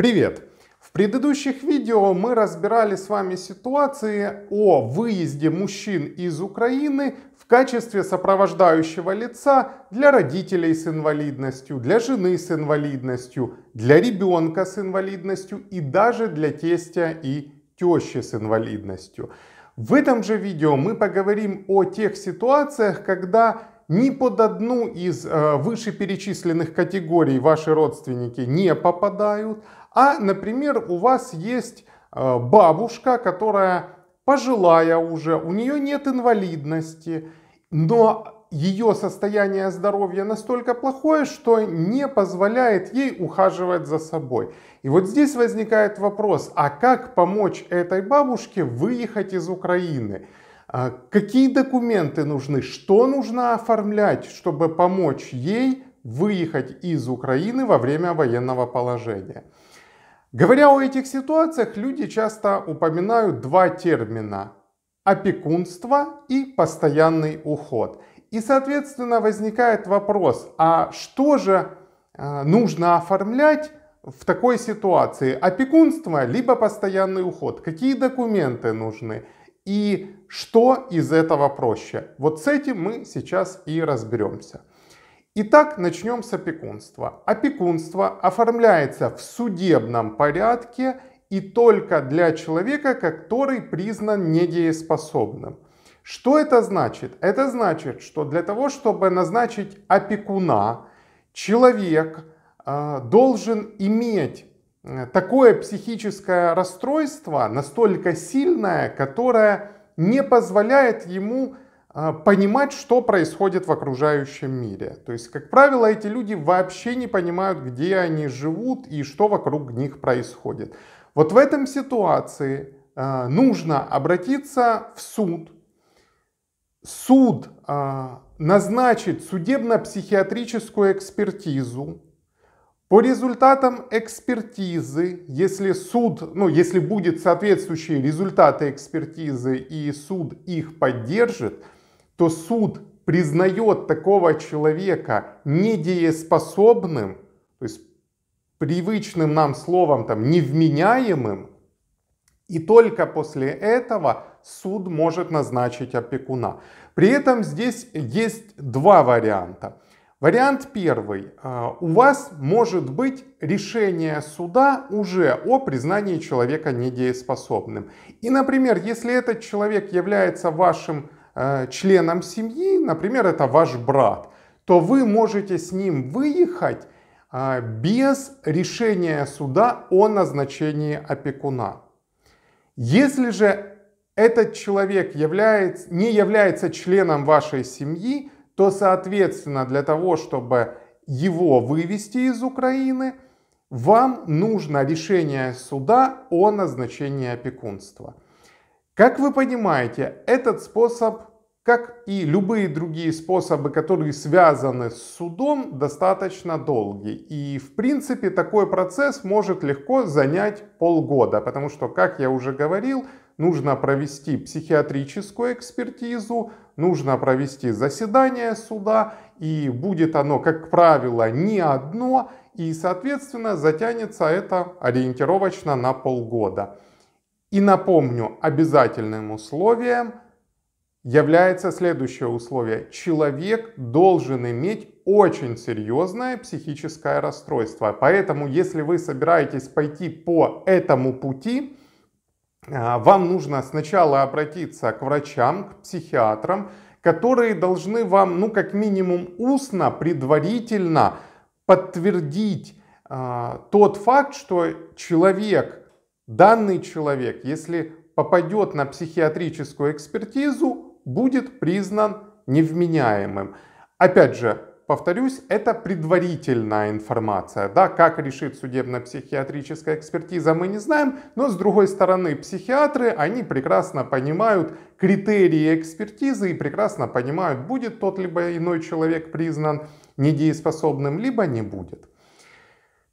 Привет! В предыдущих видео мы разбирали с вами ситуации о выезде мужчин из Украины в качестве сопровождающего лица для родителей с инвалидностью, для жены с инвалидностью, для ребенка с инвалидностью и даже для тестя и тещи с инвалидностью. В этом же видео мы поговорим о тех ситуациях, когда ни под одну из э, вышеперечисленных категорий ваши родственники не попадают, а, например, у вас есть э, бабушка, которая пожилая уже, у нее нет инвалидности, но ее состояние здоровья настолько плохое, что не позволяет ей ухаживать за собой. И вот здесь возникает вопрос, а как помочь этой бабушке выехать из Украины? Э, какие документы нужны? Что нужно оформлять, чтобы помочь ей выехать из Украины во время военного положения? Говоря о этих ситуациях, люди часто упоминают два термина – опекунство и постоянный уход. И, соответственно, возникает вопрос, а что же э, нужно оформлять в такой ситуации? Опекунство либо постоянный уход? Какие документы нужны? И что из этого проще? Вот с этим мы сейчас и разберемся. Итак, начнем с опекунства. Опекунство оформляется в судебном порядке и только для человека, который признан недееспособным. Что это значит? Это значит, что для того, чтобы назначить опекуна, человек э, должен иметь э, такое психическое расстройство, настолько сильное, которое не позволяет ему а, понимать, что происходит в окружающем мире. То есть, как правило, эти люди вообще не понимают, где они живут и что вокруг них происходит. Вот в этом ситуации а, нужно обратиться в суд. Суд а, назначит судебно-психиатрическую экспертизу. По результатам экспертизы, если суд, ну, если будет соответствующие результаты экспертизы и суд их поддержит, то суд признает такого человека недееспособным, то есть привычным нам словом там невменяемым, и только после этого суд может назначить опекуна. При этом здесь есть два варианта. Вариант первый. А, у вас может быть решение суда уже о признании человека недееспособным. И, например, если этот человек является вашим Э, членом семьи, например, это ваш брат, то вы можете с ним выехать э, без решения суда о назначении опекуна. Если же этот человек является, не является членом вашей семьи, то, соответственно, для того, чтобы его вывести из Украины, вам нужно решение суда о назначении опекунства. Как вы понимаете, этот способ, как и любые другие способы, которые связаны с судом, достаточно долгий. И в принципе такой процесс может легко занять полгода, потому что, как я уже говорил, нужно провести психиатрическую экспертизу, нужно провести заседание суда, и будет оно, как правило, не одно, и, соответственно, затянется это ориентировочно на полгода. И напомню, обязательным условием является следующее условие. Человек должен иметь очень серьезное психическое расстройство. Поэтому, если вы собираетесь пойти по этому пути, а, вам нужно сначала обратиться к врачам, к психиатрам, которые должны вам, ну, как минимум, устно, предварительно подтвердить э, тот факт, что человек данный человек, если попадет на психиатрическую экспертизу, будет признан невменяемым. Опять же, повторюсь, это предварительная информация. Да, как решит судебно-психиатрическая экспертиза, мы не знаем, но с другой стороны, психиатры, они прекрасно понимают критерии экспертизы и прекрасно понимают, будет тот либо иной человек признан недееспособным, либо не будет.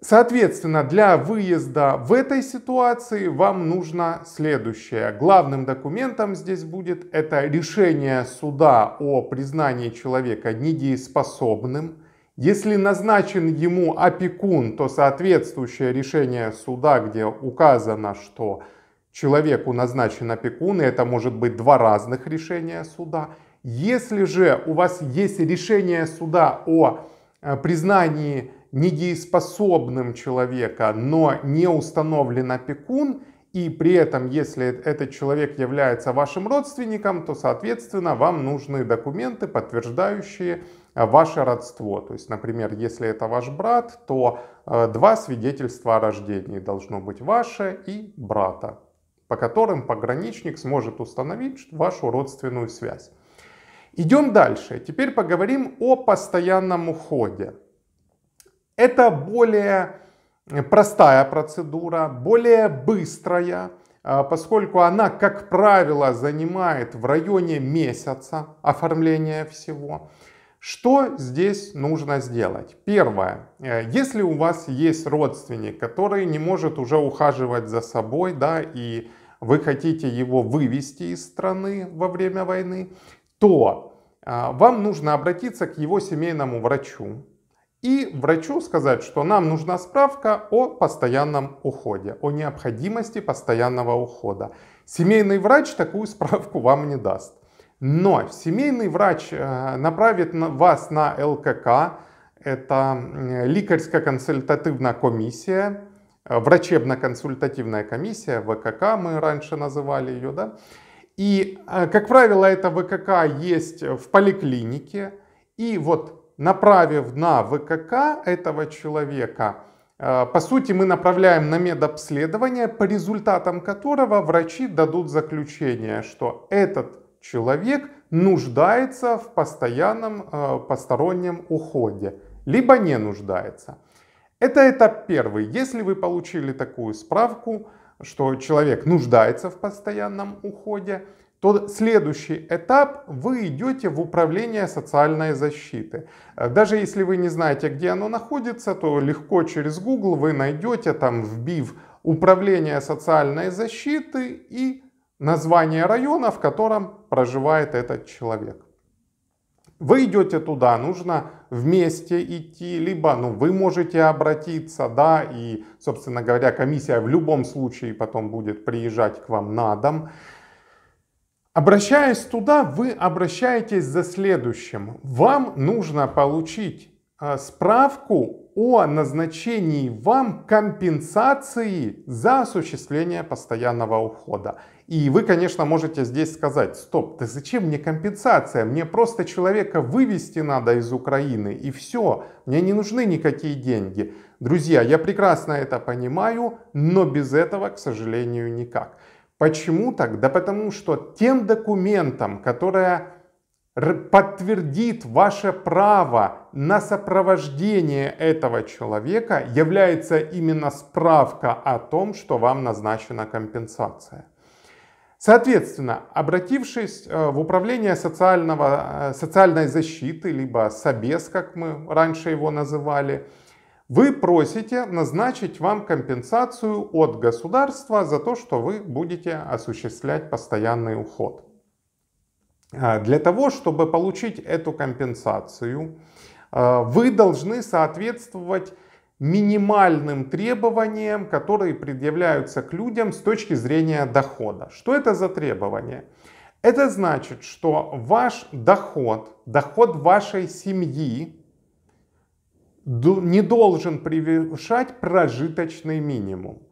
Соответственно, для выезда в этой ситуации вам нужно следующее. Главным документом здесь будет это решение суда о признании человека недееспособным. Если назначен ему опекун, то соответствующее решение суда, где указано, что человеку назначен опекун, и это может быть два разных решения суда. Если же у вас есть решение суда о э, признании недееспособным человека, но не установлен опекун, и при этом, если этот человек является вашим родственником, то, соответственно, вам нужны документы, подтверждающие ваше родство. То есть, например, если это ваш брат, то э, два свидетельства о рождении должно быть ваше и брата, по которым пограничник сможет установить вашу родственную связь. Идем дальше. Теперь поговорим о постоянном уходе. Это более э, простая процедура, более быстрая, а, поскольку она, как правило, занимает в районе месяца оформления всего. Что здесь нужно сделать? Первое. Э, если у вас есть родственник, который не может уже ухаживать за собой, да, и вы хотите его вывести из страны во время войны, то а, вам нужно обратиться к его семейному врачу, и врачу сказать, что нам нужна справка о постоянном уходе, о необходимости постоянного ухода. Семейный врач такую справку вам не даст. Но семейный врач э, направит вас на ЛКК, это консультативная комиссия, э, врачебно-консультативная комиссия, ВКК мы раньше называли ее, да? И, э, как правило, это ВКК есть в поликлинике, и вот направив на ВКК этого человека, э, по сути, мы направляем на медобследование, по результатам которого врачи дадут заключение, что этот человек нуждается в постоянном э, постороннем уходе, либо не нуждается. Это этап первый. Если вы получили такую справку, что человек нуждается в постоянном уходе, то следующий этап вы идете в управление социальной защиты. Э, даже если вы не знаете, где оно находится, то легко через Google вы найдете, там вбив управление социальной защиты и название района, в котором проживает этот человек. Вы идете туда, нужно вместе идти, либо ну, вы можете обратиться, да, и, собственно говоря, комиссия в любом случае потом будет приезжать к вам на дом. Обращаясь туда, вы обращаетесь за следующим. Вам нужно получить э, справку о назначении вам компенсации за осуществление постоянного ухода. И вы, конечно, можете здесь сказать, стоп, да зачем мне компенсация? Мне просто человека вывести надо из Украины и все, мне не нужны никакие деньги. Друзья, я прекрасно это понимаю, но без этого, к сожалению, никак. Почему так? Да потому что тем документом, которое подтвердит ваше право на сопровождение этого человека, является именно справка о том, что вам назначена компенсация. Соответственно, обратившись э, в управление социального, э, социальной защиты, либо Собес, как мы раньше его называли, вы просите назначить вам компенсацию от государства за то, что вы будете осуществлять постоянный уход. А, для того, чтобы получить эту компенсацию, а, вы должны соответствовать минимальным требованиям, которые предъявляются к людям с точки зрения дохода. Что это за требования? Это значит, что ваш доход, доход вашей семьи не должен превышать прожиточный минимум.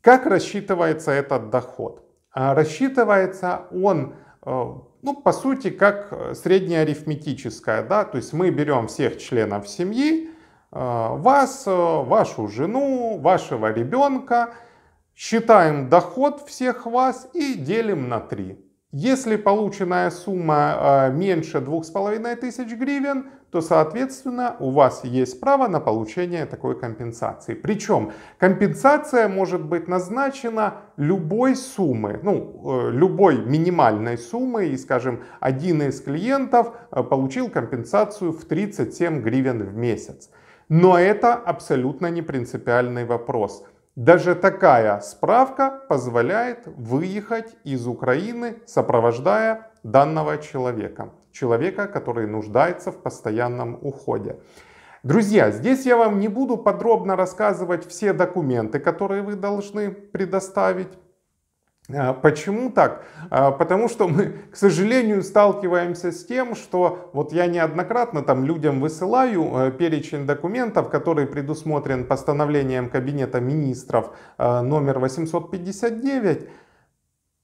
Как рассчитывается этот доход? А, рассчитывается он, э, ну, по сути, как э, среднеарифметическая, да, то есть мы берем всех членов семьи, э, вас, вашу жену, вашего ребенка, считаем доход всех вас и делим на 3. Если полученная сумма а, меньше 2500 гривен, то, соответственно, у вас есть право на получение такой компенсации. Причем компенсация может быть назначена любой суммы, ну, э, любой минимальной суммы. И, скажем, один из клиентов э, получил компенсацию в 37 гривен в месяц. Но это абсолютно не принципиальный вопрос. Даже такая справка позволяет выехать из Украины, сопровождая данного человека. Человека, который нуждается в постоянном уходе. Друзья, здесь я вам не буду подробно рассказывать все документы, которые вы должны предоставить. А, почему так? А, потому что мы, к сожалению, сталкиваемся с тем, что вот я неоднократно там людям высылаю э, перечень документов, который предусмотрен постановлением Кабинета министров э, номер 859,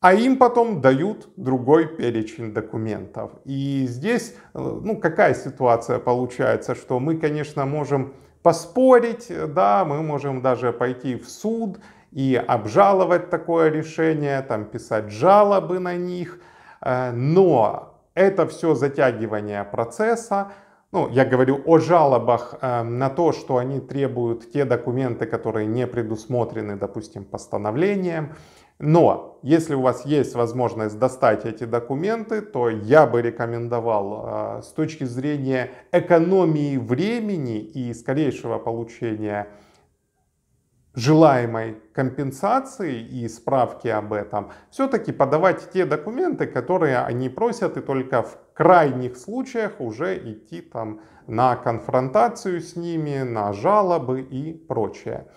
а им потом дают другой перечень документов. И здесь, э, ну, какая ситуация получается, что мы, конечно, можем поспорить, да, мы можем даже пойти в суд, и обжаловать такое решение, там, писать жалобы на них. Э, но это все затягивание процесса. Ну, я говорю о жалобах э, на то, что они требуют те документы, которые не предусмотрены, допустим, постановлением. Но если у вас есть возможность достать эти документы, то я бы рекомендовал э, с точки зрения экономии времени и скорейшего получения желаемой компенсации и справки об этом, все-таки подавать те документы, которые они просят, и только в крайних случаях уже идти там на конфронтацию с ними, на жалобы и прочее.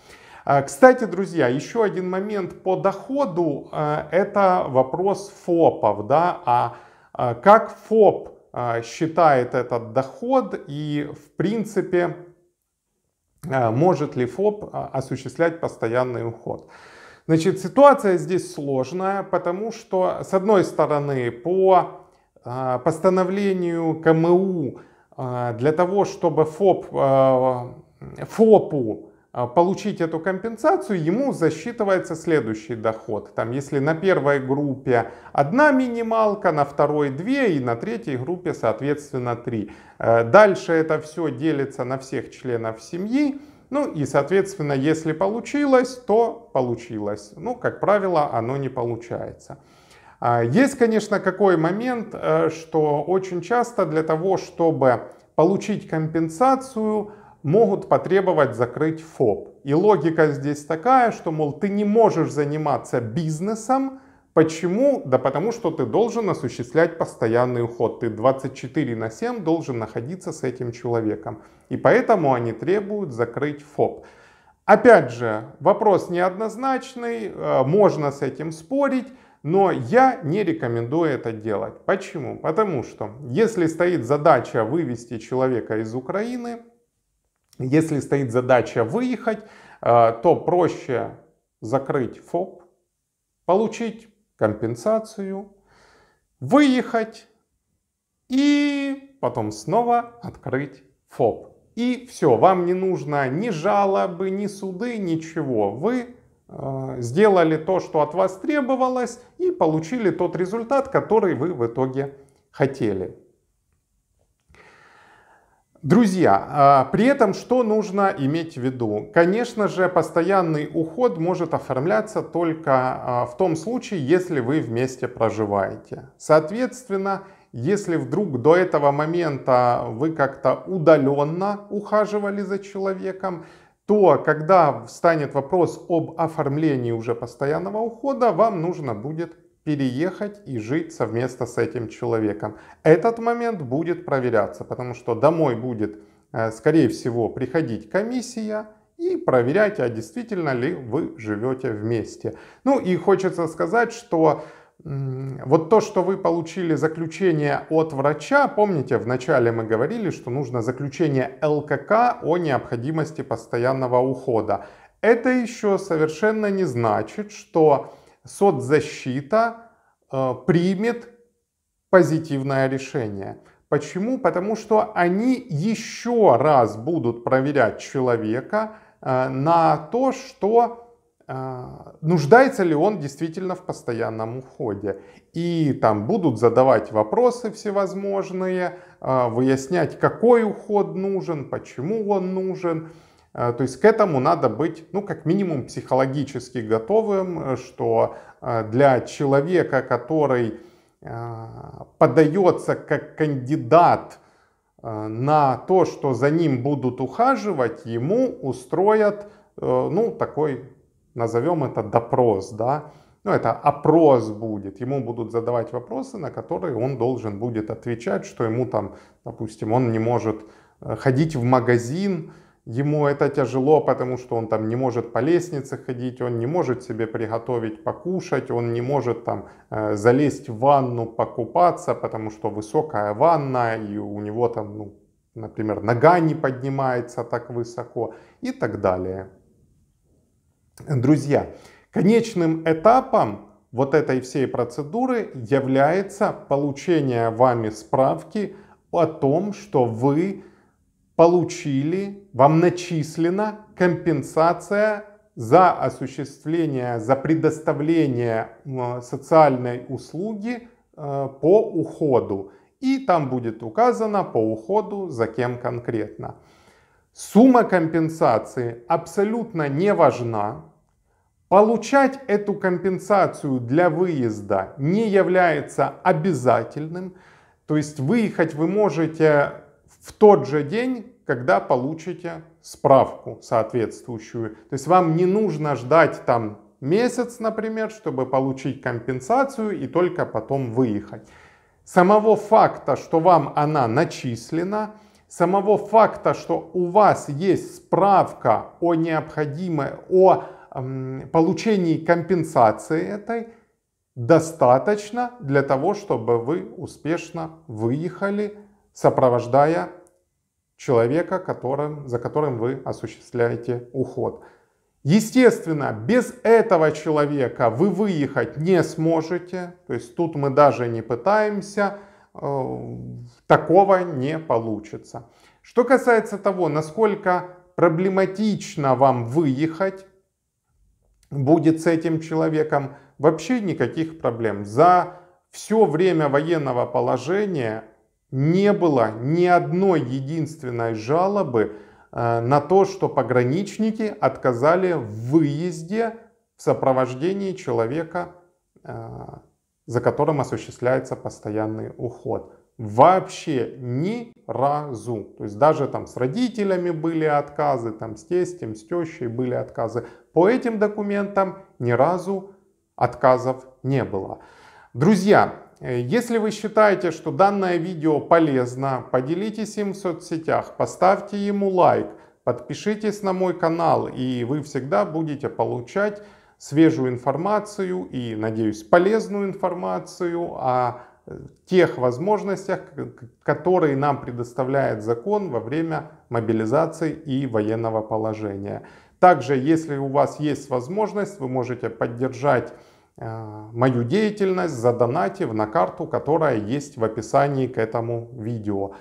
А, кстати, друзья, еще один момент по доходу а, – это вопрос ФОПов, да, а, а как ФОП считает этот доход и, в принципе, а, может ли ФОП а, осуществлять постоянный уход. Значит, ситуация здесь сложная, потому что, с одной стороны, по а, постановлению КМУ для того, чтобы ФОП, ФОПу а, получить эту компенсацию, ему засчитывается следующий доход. Там, если на первой группе одна минималка, на второй две и на третьей группе, соответственно, три. Э, дальше это все делится на всех членов семьи. Ну и, соответственно, если получилось, то получилось. Ну, как правило, оно не получается. А, есть, конечно, какой момент, э, что очень часто для того, чтобы получить компенсацию, могут потребовать закрыть ФОП. И логика здесь такая, что, мол, ты не можешь заниматься бизнесом, Почему? Да потому что ты должен осуществлять постоянный уход. Ты 24 на 7 должен находиться с этим человеком. И поэтому они требуют закрыть ФОП. Опять же, вопрос неоднозначный, э, можно с этим спорить, но я не рекомендую это делать. Почему? Потому что если стоит задача вывести человека из Украины, если стоит задача выехать, э, то проще закрыть ФОП, получить компенсацию, выехать и потом снова открыть ФОП. И все, вам не нужно ни жалобы, ни суды, ничего. Вы э, сделали то, что от вас требовалось и получили тот результат, который вы в итоге хотели. Друзья, а, при этом что нужно иметь в виду? Конечно же, постоянный уход может оформляться только а, в том случае, если вы вместе проживаете. Соответственно, если вдруг до этого момента вы как-то удаленно ухаживали за человеком, то когда встанет вопрос об оформлении уже постоянного ухода, вам нужно будет переехать и жить совместно с этим человеком. Этот момент будет проверяться, потому что домой будет, э, скорее всего, приходить комиссия и проверять, а действительно ли вы живете вместе. Ну и хочется сказать, что вот то, что вы получили заключение от врача, помните, вначале мы говорили, что нужно заключение ЛКК о необходимости постоянного ухода. Это еще совершенно не значит, что соцзащита э, примет позитивное решение. Почему? Потому что они еще раз будут проверять человека э, на то, что э, нуждается ли он действительно в постоянном уходе. И там будут задавать вопросы всевозможные, э, выяснять, какой уход нужен, почему он нужен. Э, то есть к этому надо быть, ну, как минимум, психологически готовым, э, что э, для человека, который подается как кандидат на то, что за ним будут ухаживать, ему устроят, ну, такой, назовем это допрос, да, ну, это опрос будет, ему будут задавать вопросы, на которые он должен будет отвечать, что ему там, допустим, он не может ходить в магазин, ему это тяжело, потому что он там не может по лестнице ходить, он не может себе приготовить покушать, он не может там э, залезть в ванну покупаться, потому что высокая ванна, и у него там, ну, например, нога не поднимается так высоко и так далее. Друзья, конечным этапом вот этой всей процедуры является получение вами справки о том, что вы получили, вам начислена компенсация за осуществление, за предоставление социальной услуги э, по уходу. И там будет указано по уходу за кем конкретно. Сумма компенсации абсолютно не важна. Получать эту компенсацию для выезда не является обязательным. То есть выехать вы можете в тот же день, когда получите справку соответствующую. То есть вам не нужно ждать там месяц, например, чтобы получить компенсацию и только потом выехать. Самого факта, что вам она начислена, самого факта, что у вас есть справка о необходимой, о эм, получении компенсации этой, достаточно для того, чтобы вы успешно выехали сопровождая человека, которым, за которым вы осуществляете уход. Естественно, без этого человека вы выехать не сможете, то есть тут мы даже не пытаемся, э, такого не получится. Что касается того, насколько проблематично вам выехать будет с этим человеком, вообще никаких проблем. За все время военного положения не было ни одной единственной жалобы э, на то, что пограничники отказали в выезде в сопровождении человека, э, за которым осуществляется постоянный уход. Вообще ни разу. То есть даже там с родителями были отказы, там с тестем, с тещей были отказы. По этим документам ни разу отказов не было. Друзья, Э, если вы считаете, что данное видео полезно, поделитесь им в соцсетях, поставьте ему лайк, подпишитесь на мой канал, и вы всегда будете получать свежую информацию и, надеюсь, полезную информацию о э, тех возможностях, которые нам предоставляет закон во время мобилизации и военного положения. Также, если у вас есть возможность, вы можете поддержать Э, мою деятельность, задонатив на карту, которая есть в описании к этому видео.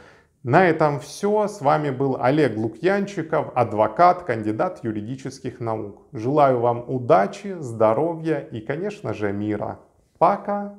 На этом все. С вами был Олег Лукьянчиков, адвокат, кандидат юридических наук. Желаю вам удачи, здоровья и, конечно же, мира. Пока!